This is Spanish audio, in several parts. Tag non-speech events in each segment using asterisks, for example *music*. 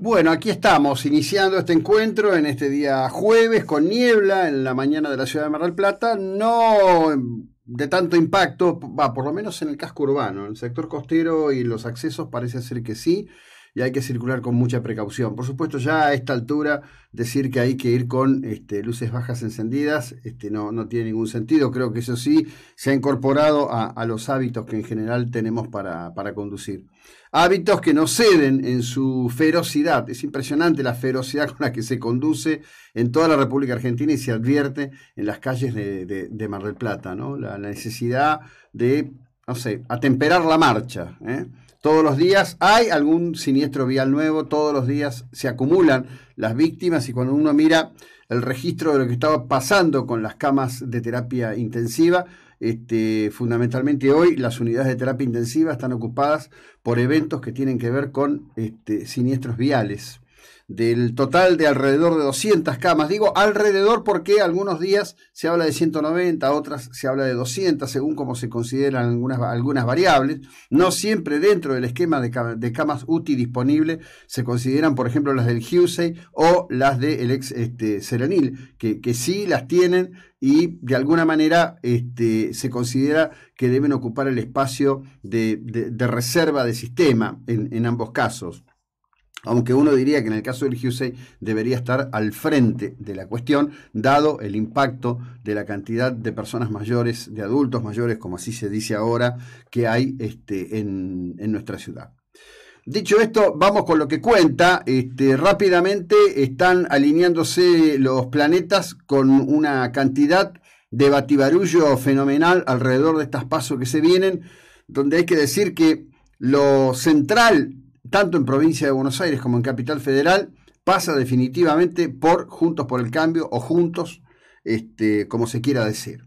Bueno, aquí estamos, iniciando este encuentro en este día jueves con niebla en la mañana de la ciudad de Mar del Plata. No de tanto impacto, va, por lo menos en el casco urbano, en el sector costero y los accesos parece ser que sí y hay que circular con mucha precaución. Por supuesto, ya a esta altura decir que hay que ir con este, luces bajas encendidas este, no, no tiene ningún sentido. Creo que eso sí se ha incorporado a, los hábitos que en general tenemos para, conducir hábitos que no ceden en su ferocidad. Es impresionante la ferocidad con la que se conduce en toda la República Argentina y se advierte en las calles de, Mar del Plata, ¿no? La, necesidad de, no sé, atemperar la marcha. ¿eh? Todos los días hay algún siniestro vial nuevo, todos los días se acumulan las víctimas y cuando uno mira el registro de lo que estaba pasando con las camas de terapia intensiva, este, fundamentalmente hoy las unidades de terapia intensiva están ocupadas por eventos que tienen que ver con este, siniestros viales del total de alrededor de 200 camas. Digo alrededor porque algunos días se habla de 190, otras se habla de 200, según como se consideran algunas, algunas variables. No siempre dentro del esquema de, camas útil disponible se consideran, por ejemplo, las del Husey o las del ex este, Serenil, que, sí las tienen y de alguna manera este, se considera que deben ocupar el espacio de, reserva de sistema en ambos casos aunque uno diría que en el caso del Hussein debería estar al frente de la cuestión, dado el impacto de la cantidad de personas mayores, de adultos mayores, como así se dice ahora, que hay este, en, nuestra ciudad. Dicho esto, vamos con lo que cuenta. Este, rápidamente están alineándose los planetas con una cantidad de batibarullo fenomenal alrededor de estas pasos que se vienen, donde hay que decir que lo central tanto en provincia de Buenos Aires como en Capital Federal, pasa definitivamente por Juntos por el Cambio o Juntos, este, como se quiera decir.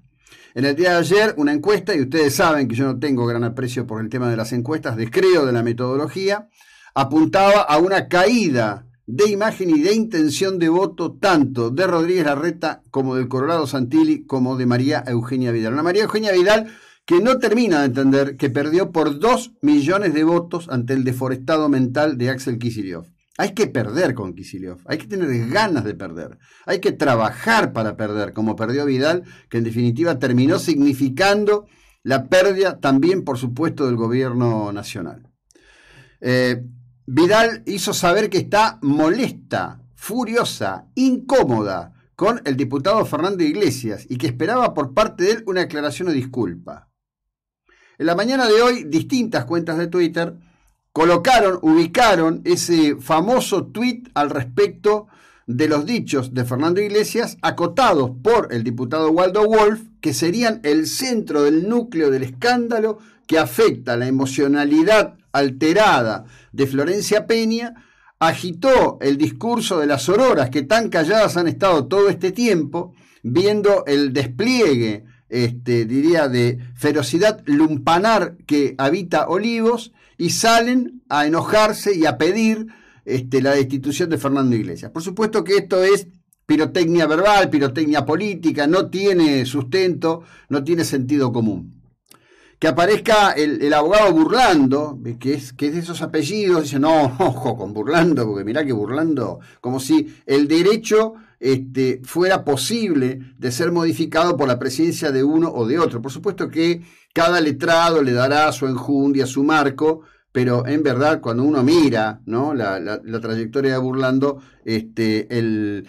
En el día de ayer, una encuesta, y ustedes saben que yo no tengo gran aprecio por el tema de las encuestas, descreo de la metodología, apuntaba a una caída de imagen y de intención de voto tanto de Rodríguez Larreta como del Colorado Santilli como de María Eugenia Vidal. Una María Eugenia Vidal que no termina de entender que perdió por dos millones de votos ante el deforestado mental de Axel Kisiliov. Hay que perder con Kisiliov, hay que tener ganas de perder, hay que trabajar para perder, como perdió Vidal, que en definitiva terminó significando la pérdida también, por supuesto, del gobierno nacional. Eh, Vidal hizo saber que está molesta, furiosa, incómoda con el diputado Fernando Iglesias y que esperaba por parte de él una aclaración o disculpa. En la mañana de hoy, distintas cuentas de Twitter colocaron, ubicaron ese famoso tweet al respecto de los dichos de Fernando Iglesias, acotados por el diputado Waldo Wolf, que serían el centro del núcleo del escándalo que afecta la emocionalidad alterada de Florencia Peña, agitó el discurso de las auroras que tan calladas han estado todo este tiempo, viendo el despliegue este, diría, de ferocidad lumpanar que habita Olivos y salen a enojarse y a pedir este, la destitución de Fernando Iglesias. Por supuesto que esto es pirotecnia verbal, pirotecnia política, no tiene sustento, no tiene sentido común. Que aparezca el, abogado burlando, que es, que es de esos apellidos, dice, no, *laughs* ojo con burlando, porque mirá que burlando, como si el derecho este, fuera posible de ser modificado por la presencia de uno o de otro. Por supuesto que cada letrado le dará su enjundia, su marco, pero en verdad cuando uno mira ¿no? la, trayectoria de Burlando, este, el,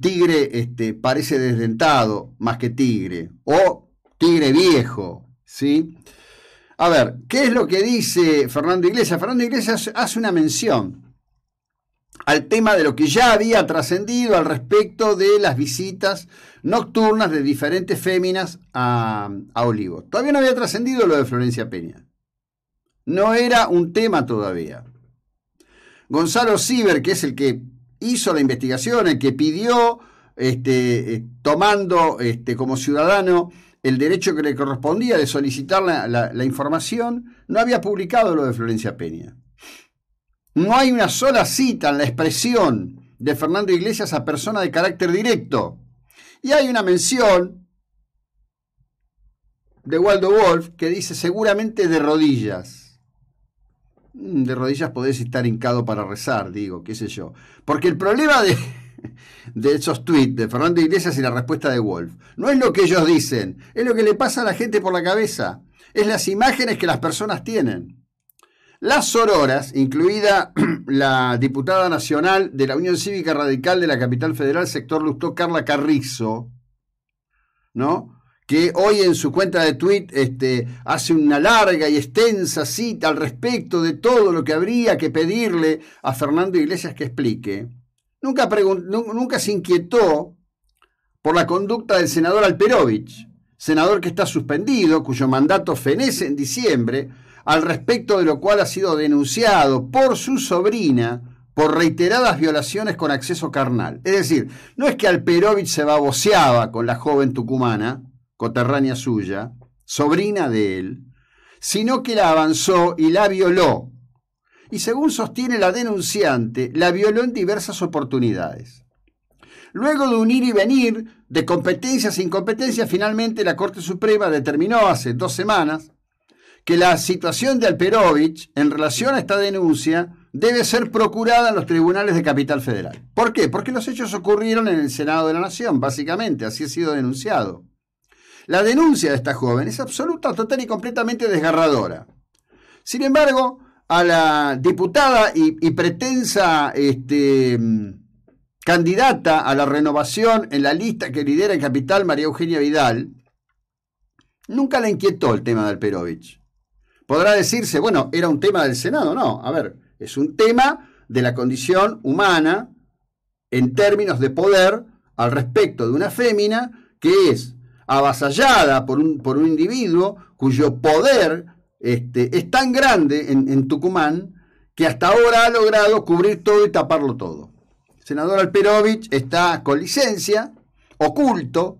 tigre este, parece desdentado más que tigre, o tigre viejo, ¿sí? A ver, ¿qué es lo que dice Fernando Iglesias? Fernando Iglesias hace una mención al tema de lo que ya había trascendido al respecto de las visitas nocturnas de diferentes féminas a, a Todavía no había trascendido lo de Florencia Peña. No era un tema todavía. Gonzalo Ciber que es el que hizo la investigación, el que pidió, este, eh, tomando este, como ciudadano el derecho que le correspondía de solicitar la información, no había publicado lo de Florencia Peña. No hay una sola cita en la expresión de Fernando Iglesias a persona de carácter directo. Y hay una mención de Waldo Wolf que dice seguramente de rodillas. Mm, de rodillas podés estar hincado para rezar, digo, qué sé yo. Porque el problema de, *laughs* de esos tweets de Fernando Iglesias y la respuesta de Wolf no es lo que ellos dicen, es lo que le pasa a la gente por la cabeza, es las imágenes que las personas tienen. Las sororas, incluida *clears throat* la diputada nacional de la Unión Cívica Radical de la Capital Federal, sector Lustó, Carla Carrizo, ¿no? que hoy en su cuenta de tuit este, hace una larga y extensa cita al respecto de todo lo que habría que pedirle a Fernando Iglesias que explique, nunca, nunca se inquietó por la conducta del senador Alperovich, senador que está suspendido, cuyo mandato fenece en diciembre, al respecto de lo cual ha sido denunciado por su sobrina por reiteradas violaciones con acceso carnal. Es decir, no es que Alperovich se baboseaba con la joven tucumana, coterránea suya, sobrina de él, sino que la avanzó y la violó. Y según sostiene la denunciante, la violó en diversas oportunidades. Luego de un ir y venir de competencias sin e competencia, finalmente la Corte Suprema determinó hace dos semanas que la situación de Alperovich en relación a esta denuncia debe ser procurada en los tribunales de Capital Federal. ¿Por qué? Porque los hechos ocurrieron en el Senado de la Nación, básicamente, así ha sido denunciado. La denuncia de esta joven es absoluta, total y completamente desgarradora. Sin embargo, a la diputada y, pretensa este, candidata a la renovación en la lista que lidera en Capital, María Eugenia Vidal, nunca la inquietó el tema de Alperovich. Podrá decirse, bueno, era un tema del Senado, no, a ver, es un tema de la condición humana en términos de poder al respecto de una fémina que es avasallada por un, por un individuo cuyo poder este, es tan grande en, en, Tucumán que hasta ahora ha logrado cubrir todo y taparlo todo. senador Alperovich está con licencia, oculto,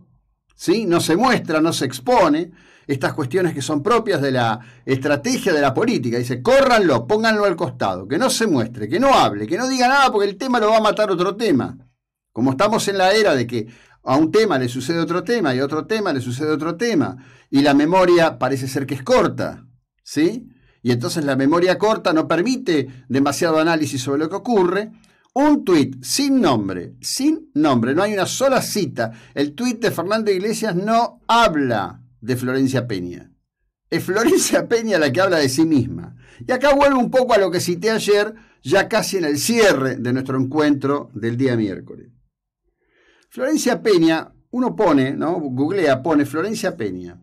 no se muestra, no se expone, estas cuestiones que son propias de la estrategia de la política. Dice, córranlo, pónganlo al costado, que no se muestre, que no hable, que no diga nada porque el tema lo va a matar otro tema. Como estamos en la era de que a un tema le sucede otro tema y a otro tema le sucede otro tema, y la memoria parece ser que es corta, ¿sí? Y entonces la memoria corta no permite demasiado análisis sobre lo que ocurre, un tuit sin nombre, sin nombre, no hay una sola cita. El tuit de Fernando Iglesias no habla de Florencia Peña. Es Florencia *laughs* Peña la que habla de sí misma. Y acá vuelvo un poco a lo que cité ayer, ya casi en el cierre de nuestro encuentro del día miércoles. Florencia Peña, uno pone, ¿no? Googlea, pone Florencia Peña.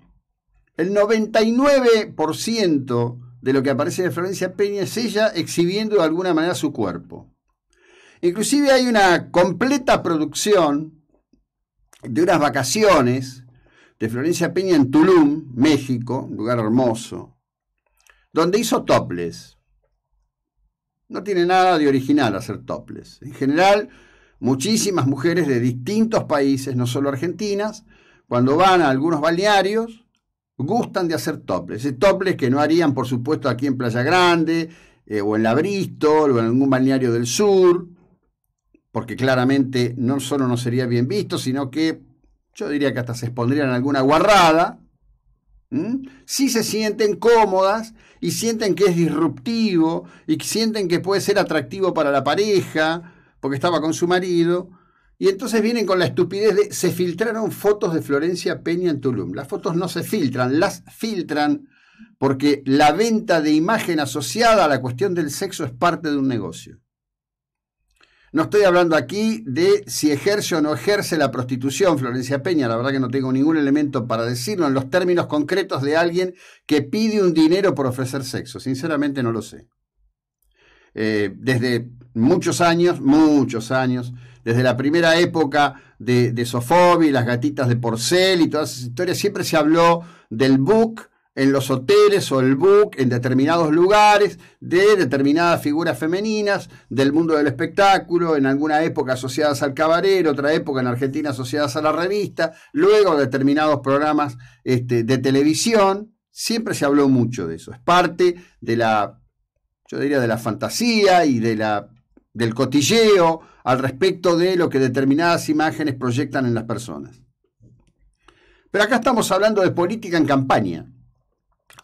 El 99% de lo que aparece de Florencia Peña es ella exhibiendo de alguna manera su cuerpo. Inclusive hay una completa producción de unas vacaciones de Florencia Peña en Tulum, México, un lugar hermoso, donde hizo toples. No tiene nada de original hacer toples. En general, muchísimas mujeres de distintos países, no solo argentinas, cuando van a algunos balnearios, gustan de hacer toples. Toples que no harían, por supuesto, aquí en Playa Grande, eh, o en la Bristol, o en algún balneario del sur, porque claramente no solo no sería bien visto, sino que yo diría que hasta se expondrían alguna guarrada, si se sienten cómodas y sienten que es disruptivo y sienten que puede ser atractivo para la pareja, porque estaba con su marido, y entonces vienen con la estupidez de se filtraron fotos de Florencia Peña en Tulum. Las fotos no se filtran, las filtran porque la venta de imagen asociada a la cuestión del sexo es parte de un negocio. No estoy hablando aquí de si ejerce o no ejerce la prostitución, Florencia Peña. La verdad que no tengo ningún elemento para decirlo en los términos concretos de alguien que pide un dinero por ofrecer sexo. Sinceramente no lo sé. Eh, desde muchos años, muchos años, desde la primera época de, de Sofobi, las gatitas de Porcel y todas esas historias, siempre se habló del book en los hoteles o el book, en determinados lugares, de determinadas figuras femeninas del mundo del espectáculo, en alguna época asociadas al cabaret, otra época en Argentina asociadas a la revista, luego determinados programas este, de televisión. Siempre se habló mucho de eso. Es parte de la, yo diría, de la fantasía y de la, del cotilleo al respecto de lo que determinadas imágenes proyectan en las personas. Pero acá estamos hablando de política en campaña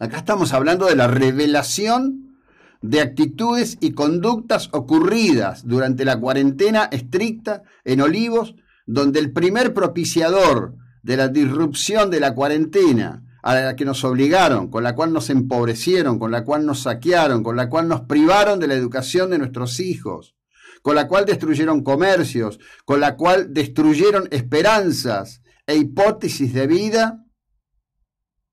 Acá estamos hablando de la revelación de actitudes y conductas ocurridas durante la cuarentena estricta en Olivos, donde el primer propiciador de la disrupción de la cuarentena, a la que nos obligaron, con la cual nos empobrecieron, con la cual nos saquearon, con la cual nos privaron de la educación de nuestros hijos, con la cual destruyeron comercios, con la cual destruyeron esperanzas e hipótesis de vida,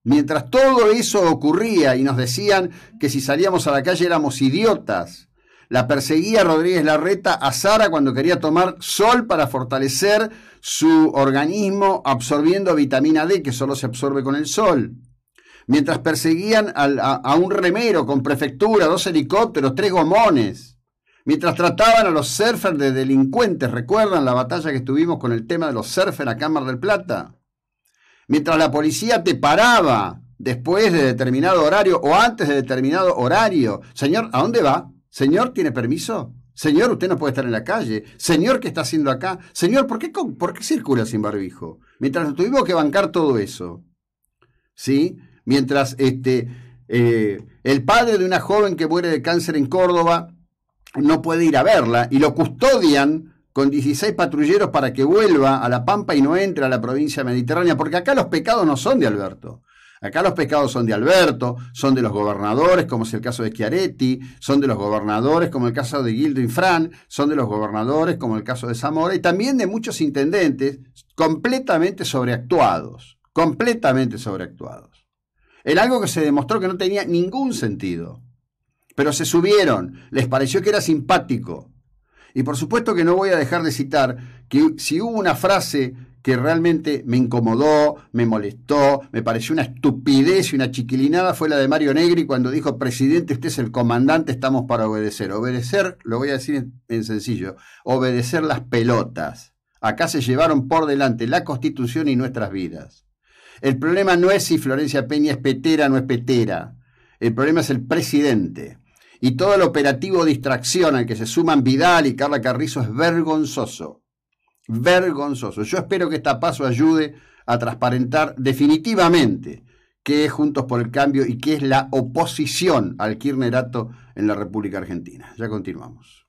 Mientras todo eso ocurría y nos decían que si salíamos a la calle éramos idiotas, la perseguía Rodríguez Larreta a Sara cuando quería tomar sol para fortalecer su organismo absorbiendo vitamina D que solo se absorbe con el sol. Mientras perseguían a, un remero con prefectura, dos helicópteros, tres gomones. Mientras trataban a los surfers de delincuentes, ¿recuerdan la batalla que estuvimos con el tema de los surfers a Cámara del Plata? mientras la policía te paraba después de determinado horario o antes de determinado horario. Señor, ¿a dónde va? Señor, ¿tiene permiso? Señor, usted no puede estar en la calle. Señor, ¿qué está haciendo acá? Señor, ¿por qué, circula sin barbijo? Mientras tuvimos que bancar todo eso. ¿Sí? Mientras este, eh, el padre de una joven que muere de cáncer en Córdoba no puede ir a verla y lo custodian con 16 patrulleros para que vuelva a La Pampa y no entre a la provincia mediterránea, porque acá los pecados no son de Alberto. Acá los pecados son de Alberto, son de los gobernadores, como es el caso de Chiaretti, son de los gobernadores, como el caso de Gildo Infran, son de los gobernadores, como el caso de Zamora, y también de muchos intendentes completamente sobreactuados, completamente sobreactuados. Era algo que se demostró que no tenía ningún sentido, pero se subieron, les pareció que era simpático, y por supuesto que no voy a dejar de citar que si hubo una frase que realmente me incomodó, me molestó, me pareció una estupidez y una chiquilinada fue la de Mario Negri cuando dijo, presidente, usted es el comandante, estamos para obedecer. Obedecer, lo voy a decir en, sencillo, obedecer las pelotas. Acá se llevaron por delante la constitución y nuestras vidas. El problema no es si Florencia Peña es petera o no es petera. El problema es el presidente y todo el operativo distracción al que se suman Vidal y Carla Carrizo es vergonzoso. Vergonzoso. Yo espero que esta paso ayude a transparentar definitivamente qué es Juntos por el Cambio y qué es la oposición al kirchnerato en la República Argentina. Ya continuamos.